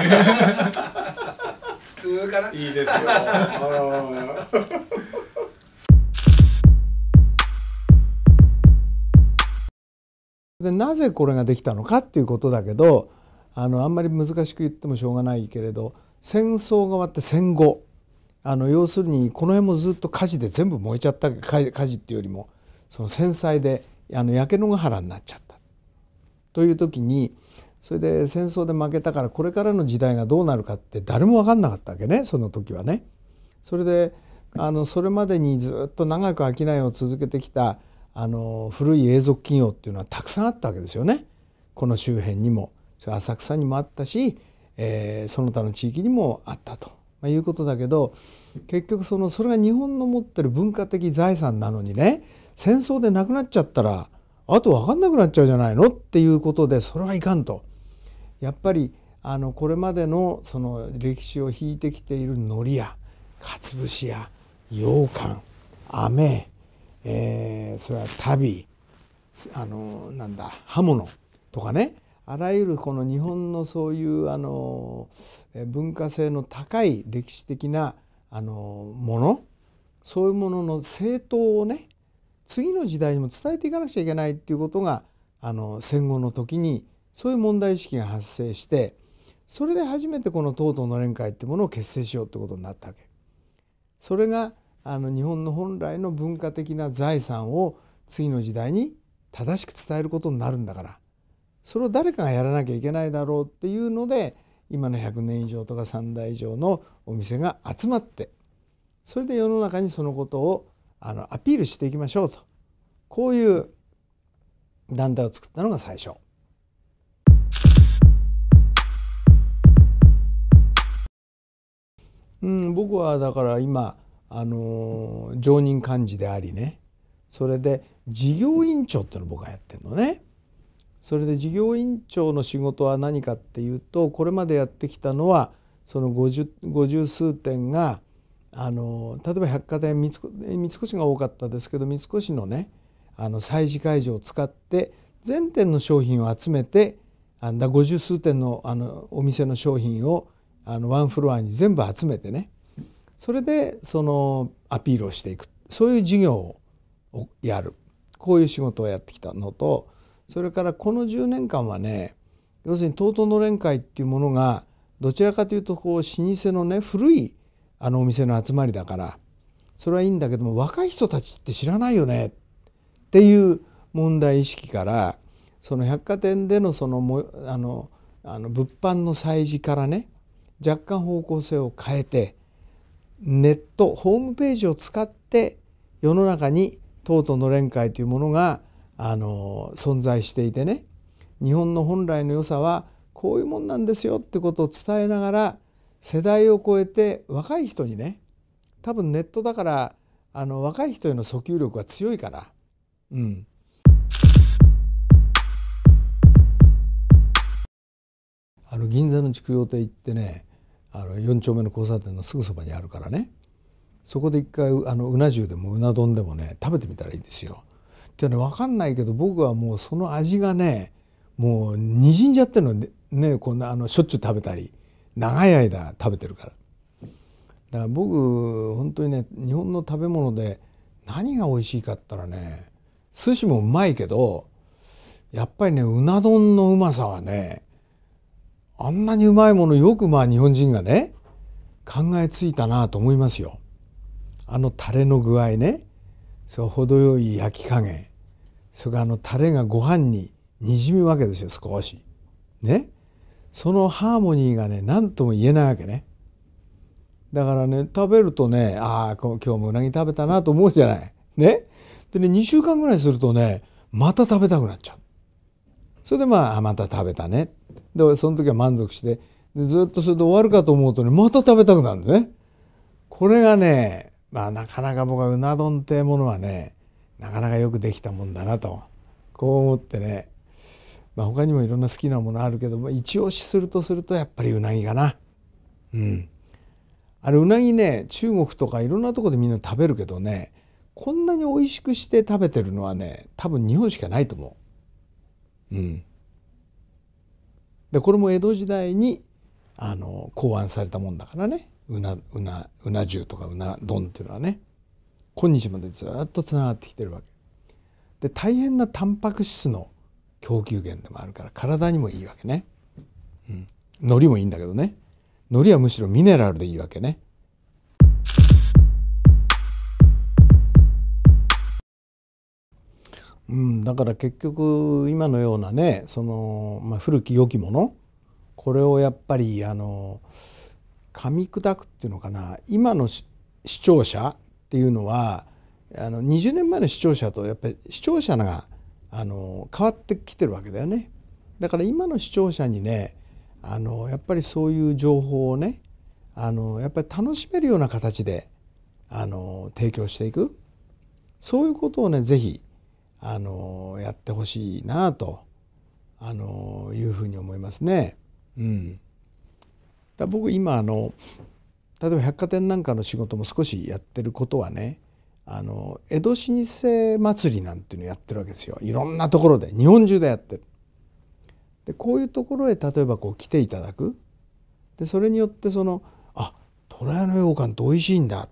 普通かないいですよでなぜこれができたのかっていうことだけどあのあんまり難しく言ってもしょうがないけれど戦争が終わって戦後あの要するにこの辺もずっと火事で全部燃えちゃった火事っていうよりもその戦災であの焼け野原になっちゃったという時にそれで戦争で負けたからこれからの時代がどうなるかって誰も分かんなかったわけねその時はね。それであのそれまでにずっと長く商いを続けてきたあの古い永続企業っていうのはたくさんあったわけですよね。この周辺にも浅草にもあったし、えー、その他の地域にもあったと、まあ、いうことだけど結局そのそれが日本の持ってる文化的財産なのにね戦争でなくなっちゃったらあと分かんなくなっちゃうじゃないのっていうことでそれはいかんと。やっぱりあのこれまでのその歴史を引いてきている海苔やかつぶしや羊羹飴、えー、それは旅あのなんだ刃物とかねあらゆるこの日本のそういうあの文化性の高い歴史的なあのものそういうものの政党をね次の時代にも伝えていかなくちゃいけないっていうことがあの戦後の時にそういう問題意識が発生してそれで初めてこの東東の連会ってものを結成しようってことになったわけ。それがあの日本の本来の文化的な財産を次の時代に正しく伝えることになるんだからそれを誰かがやらなきゃいけないだろうっていうので今の100年以上とか3代以上のお店が集まってそれで世の中にそのことをあのアピールしていきましょうとこういう団体を作ったのが最初。うん、僕はだから今あの常任幹事でありねそれで事業委員長っての僕はやってるのね。それで事業委員長の仕事は何かっていうとこれまでやってきたのはその 50, 50数点があの例えば百貨店三越が多かったですけど三越のねあの催事会場を使って全店の商品を集めてあんだ五十数店のあのお店の商品をあのワンフロアに全部集めてねそれでそのアピールをしていくそういう事業をやるこういう仕事をやってきたのとそれからこの10年間はね要するに東東の連会っていうものがどちらかというとこう老舗のね古いあのお店の集まりだからそれはいいんだけども若い人たちって知らないよねっていう問題意識からその百貨店でのそのもあのあの物販の催事からね若干方向性を変えてネットホームページを使って世の中にとうとうの連会というものがあの存在していてね日本の本来の良さはこういうもんなんですよってことを伝えながら世代を超えて若い人にね多分ネットだからあの若い人への訴求力は強いから。うん、あの銀座の築養亭行ってねあの4丁目の交差点のすぐそばにあるからねそこで一回あのうな重でもうな丼でもね食べてみたらいいですよ。っていうのは分かんないけど僕はもうその味がねもうにじんじゃってるのねこんなあのしょっちゅう食べたり長い間食べてるからだから僕本当にね日本の食べ物で何が美味しいかったらね寿司もうまいけどやっぱりねうな丼のうまさはねあんなにうまいものよくまあ日本人がね考えついたなと思いますよ。あのタレの具合ねそれ程よい焼き加減それからあのタレがご飯ににじむわけですよ少し。ねそのハーモニーがね何とも言えないわけねだからね食べるとねああ今日もうなぎ食べたなと思うじゃないねでね2週間ぐらいするとねまた食べたくなっちゃうそれでまあまた食べたねでその時は満足してでずっとそれで終わるかと思うとねまた食べたくなるんですねこれがねまあなかなか僕はうな丼ってものはねなかなかよくできたもんだなとこう思ってねまあ、他にもいろんな好きなものあるけど、まあ、一押しするとするとやっぱりうなぎかな。うん、あれうなぎね中国とかいろんなとこでみんな食べるけどねこんなに美味しくして食べてるのはね多分日本しかないと思う。うん、でこれも江戸時代にあの考案されたもんだからねうなうなうな重とかうな丼っていうのはね今日までずっとつながってきてるわけ。で大変なタンパク質の供給源でもあるから体にもいいわけね、うん、海苔もいいんだけどね海苔はむしろミネラルでいいわけねうん、だから結局今のようなねその、まあ、古き良きものこれをやっぱりあの噛み砕くっていうのかな今の視聴者っていうのはあの20年前の視聴者とやっぱり視聴者があの変わってきてるわけだよね。だから今の視聴者にねあのやっぱりそういう情報をねあのやっぱり楽しめるような形であの提供していくそういうことをね是非あのやってほしいなとあのいうふうに思いますね。うん、だ僕今あの例えば百貨店なんかの仕事も少しやってることはねあの江戸老舗祭りなんていうのをやってるわけですよいろんなところで日本中でやってる。でこういうところへ例えばこう来ていただくでそれによってそのあ虎屋の羊羹って美味しいんだ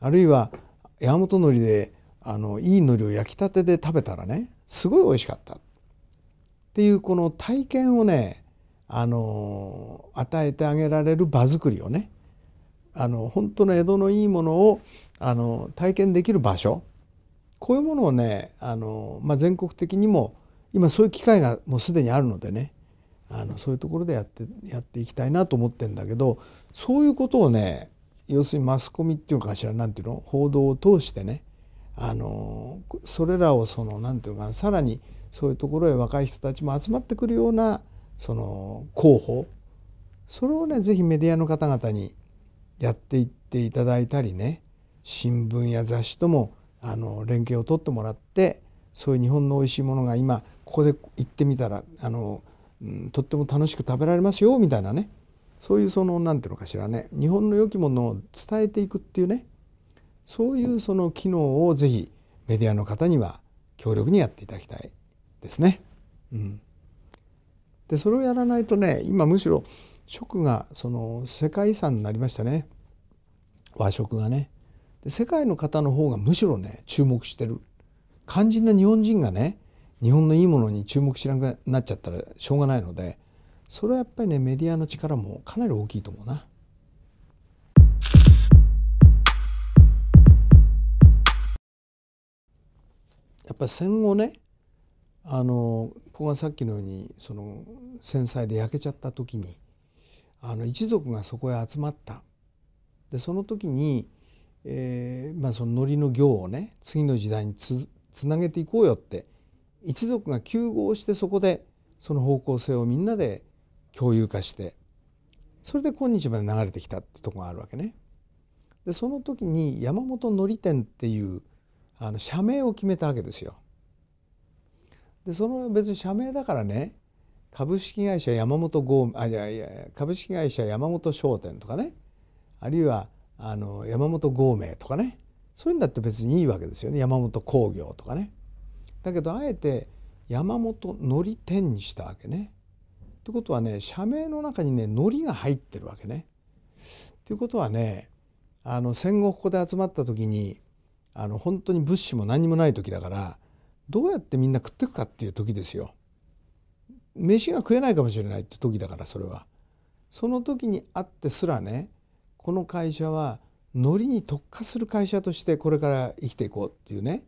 あるいは山本のりであのいいのりを焼きたてで食べたらねすごい美味しかったっていうこの体験をねあの与えてあげられる場作りをねあの本当の江戸のいいものをあの体験できる場所こういうものをねあの、まあ、全国的にも今そういう機会がもうすでにあるのでねあのそういうところでやってやっていきたいなと思ってんだけどそういうことをね要するにマスコミっていうかしら何ていうの報道を通してねあのそれらをその何ていうかさらにそういうところへ若い人たちも集まってくるようなその広報それをね是非メディアの方々にやっていっていただいたりね新聞や雑誌ともあの連携を取ってもらってそういう日本のおいしいものが今ここで行ってみたらあの、うん、とっても楽しく食べられますよみたいなねそういうその何ていうのかしらね日本の良きものを伝えていくっていうねそういうその機能をぜひメディアの方には強力にやっていただきたいですね。うん、でそれをやらないとね今むしろ食がその世界遺産になりましたね和食がね。で世界の方の方がむしろね注目してる肝心な日本人がね日本のいいものに注目しなくなっちゃったらしょうがないのでそれはやっぱりねメディアの力もかなり大きいと思うな。やっぱり戦後ねあのここがさっきのようにその戦災で焼けちゃった時にあの一族がそこへ集まったでその時にえーまあ、そのノリの行をね次の時代につつなげていこうよって一族が休合してそこでその方向性をみんなで共有化してそれで今日まで流れてきたってとこがあるわけね。でその時に山本典店っていうあの社名を決めたわけですよ。でその別に社名だからね株式会社山本豪あいやいや株式会社山本商店とかねあるいはあの山本豪明とかねそういうんだって別にいいわけですよね山本工業とかね。だけどあえて山本のり天にしたわけね。ってことはね社名の中にねのりが入ってるわけね。ていうことはねあの戦後ここで集まった時にあの本当に物資も何もない時だからどうやってみんな食ってくかっていう時ですよ。飯が食えないかもしれないって時だからそれは。その時にあってすらねこの会社はノリに特化する会社としてこれから生きていこうっていうね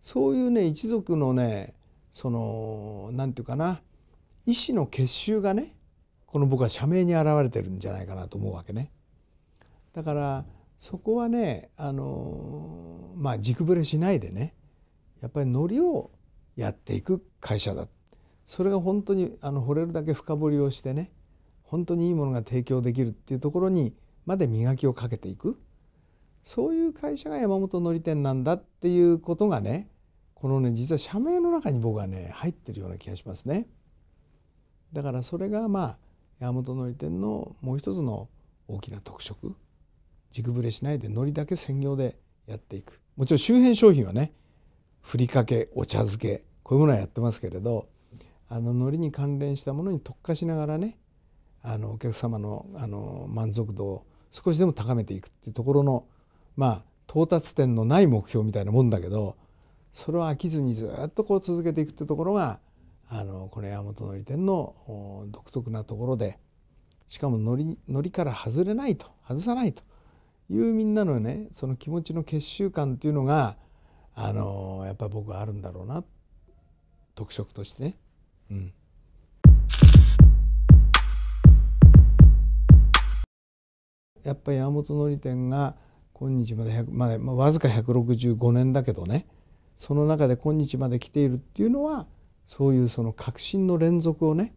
そういうね一族のねその何て言うかな意思の結集がねこの僕は社名に表れてるんじゃないかなと思うわけね。だからそこはねあのまあ軸ぶれしないでねやっぱりノリをやっていく会社だそれが本当にあの惚れるだけ深掘りをしてね本当にいいものが提供できるっていうところにまで磨きをかけていくそういう会社が山本のり店なんだっていうことがねこのね実は社名の中に僕はね入ってるような気がしますね。だからそれがまあ山本のり店のもう一つの大きな特色軸ぶれしないで海りだけ専業でやっていくもちろん周辺商品はねふりかけお茶漬けこういうものはやってますけれどあの海りに関連したものに特化しながらねあのお客様のあの満足度を少しでも高めていくっていうところのまあ到達点のない目標みたいなもんだけどそれを飽きずにずっとこう続けていくってところがあのこの山本のりの独特なところでしかものりから外れないと外さないというみんなのねその気持ちの結集感っていうのがあのやっぱ僕はあるんだろうな特色としてね。うんやっぱり山本のり店が今日まで1まあ、わずか165年だけどねその中で今日まで来ているっていうのはそういうその革新の連続をね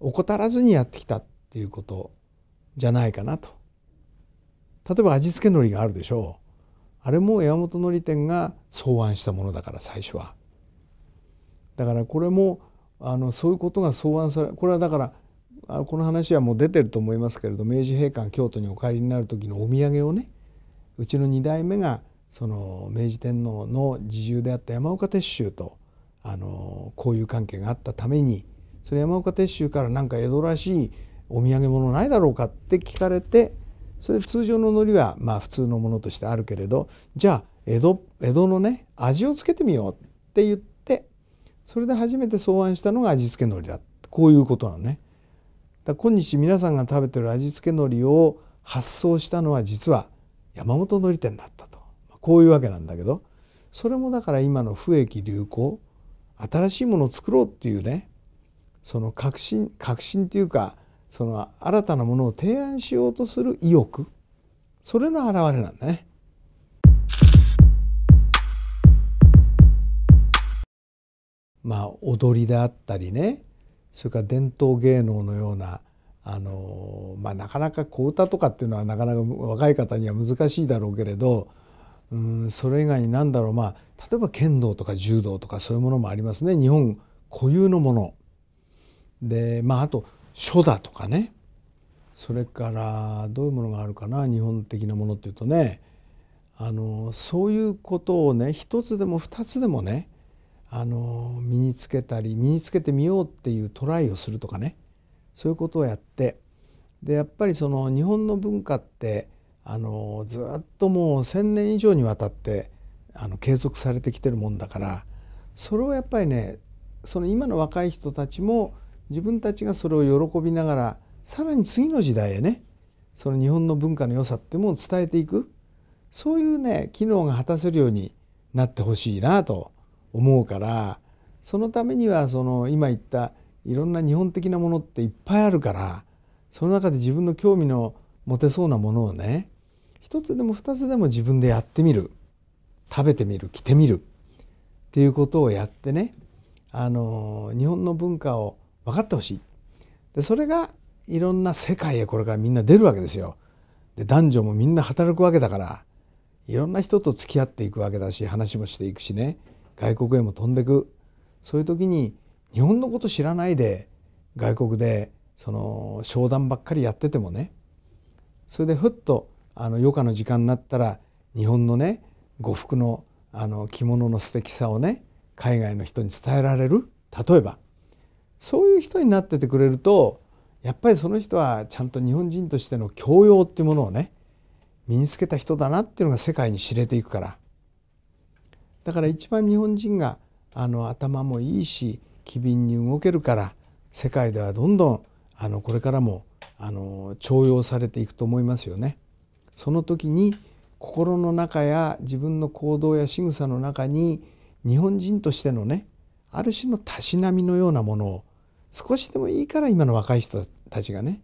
怠らずにやってきたっていうことじゃないかなと。例えば味付け海苔があるでしょう。あれも山本の苔店が草案したものだから最初は。だからこれもあのそういうことが草案されこれはだからあのこの話はもう出てると思いますけれど明治閉館京都にお帰りになる時のお土産をねうちの2代目がその明治天皇の侍従であった山岡鉄舟とあの交友関係があったためにそれ山岡鉄舟からなんか江戸らしいお土産物ないだろうかって聞かれてそれ通常の海苔はまあ普通のものとしてあるけれどじゃあ江戸江戸のね味をつけてみようって言ってそれで初めて草案したのが味付け海苔だこういうことなのね。だ今日皆さんが食べてる味付け海苔を発送したのは実は山本海苔店だったとこういうわけなんだけどそれもだから今の不益流行新しいものを作ろうっていうねその革新革新っていうかその新たなものを提案しようとする意欲それの表れなんだね。まあ踊りであったりねそれから伝統芸能のようなあの、まあ、なかなか小唄とかっていうのはなかなか若い方には難しいだろうけれどうんそれ以外に何だろうまあ例えば剣道とか柔道とかそういうものもありますね日本固有のもの。でまああと書だとかねそれからどういうものがあるかな日本的なものっていうとねあのそういうことをね一つでも二つでもねあの身につけたり身につけてみようっていうトライをするとかねそういうことをやってでやっぱりその日本の文化ってあのずっともう1,000年以上にわたってあの継続されてきてるもんだからそれをやっぱりねその今の若い人たちも自分たちがそれを喜びながらさらに次の時代へねその日本の文化の良さっていうものを伝えていくそういうね機能が果たせるようになってほしいなと思うからそのためにはその今言ったいろんな日本的なものっていっぱいあるからその中で自分の興味の持てそうなものをね一つでも二つでも自分でやってみる食べてみる着てみるっていうことをやってねあの日本の文化を分かってほしいでそれがいろんな世界へこれからみんな出るわけですよ。で男女もみんな働くわけだからいろんな人と付き合っていくわけだし話もしていくしね外国へも飛んでくそういう時に日本のこと知らないで外国でその商談ばっかりやっててもねそれでふっとあの余暇の時間になったら日本のね呉服のあの着物の素敵さをね海外の人に伝えられる例えばそういう人になっててくれるとやっぱりその人はちゃんと日本人としての教養っていうものをね身につけた人だなっていうのが世界に知れていくからだから一番日本人があの頭もいいし機敏に動けるから世界ではどんどんあのこれからもあの重用されていくと思いますよね。その時に心の中や自分の行動や仕草の中に日本人としてのねある種のたしなみのようなものを少しでもいいから今の若い人たちがね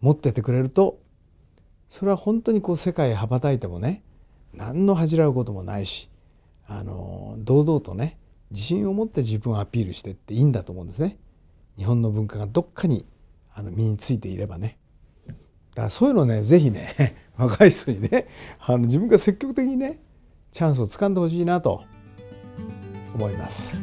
持っててくれるとそれは本当にこう世界へ羽ばたいてもね何の恥じらうこともないしあの堂々とね自信を持って自分をアピールしてっていいんだと思うんですね。日本の文化がどっかにあの身についていればね。だからそういうのね是非ね 若い人にねあの自分が積極的にねチャンスをつかんでほしいなと思います。